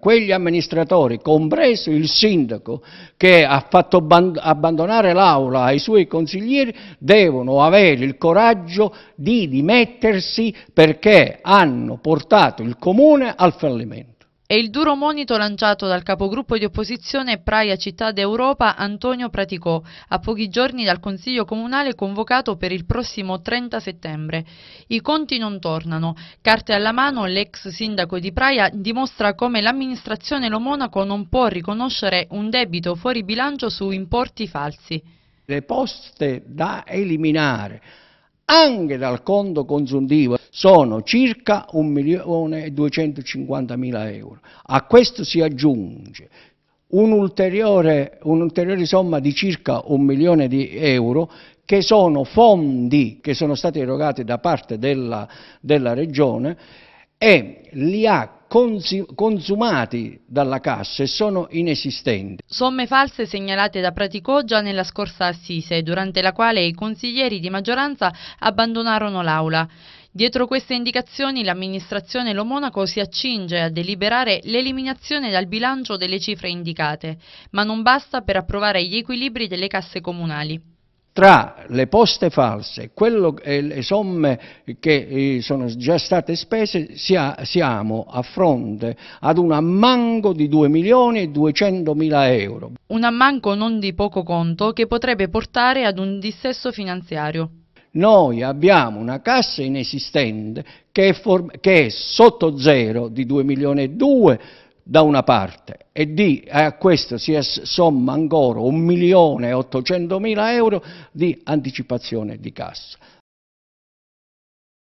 quegli amministratori, compreso il sindaco che ha fatto abbandonare l'aula ai suoi consiglieri, devono avere il coraggio di dimettersi perché hanno portato il comune al fallimento. È il duro monito lanciato dal capogruppo di opposizione Praia Città d'Europa Antonio Praticò a pochi giorni dal Consiglio Comunale convocato per il prossimo 30 settembre. I conti non tornano. Carte alla mano, l'ex sindaco di Praia dimostra come l'amministrazione Lo Monaco non può riconoscere un debito fuori bilancio su importi falsi. Le poste da eliminare anche dal conto consuntivo sono circa 1.250.000 euro. A questo si aggiunge un'ulteriore un somma di circa un milione di euro che sono fondi che sono stati erogati da parte della, della Regione e li ha consumati dalla cassa e sono inesistenti. Somme false segnalate da Praticò già nella scorsa assise, durante la quale i consiglieri di maggioranza abbandonarono l'aula. Dietro queste indicazioni l'amministrazione Lomonaco si accinge a deliberare l'eliminazione dal bilancio delle cifre indicate, ma non basta per approvare gli equilibri delle casse comunali tra le poste false e eh, le somme che eh, sono già state spese siamo a fronte ad un ammanco di 2 milioni e 200 mila euro. Un ammanco non di poco conto che potrebbe portare ad un dissesso finanziario. Noi abbiamo una cassa inesistente che è, che è sotto zero di 2 milioni e 2 milioni da una parte e di, a eh, questo si somma ancora 1.800.000 euro di anticipazione di cassa.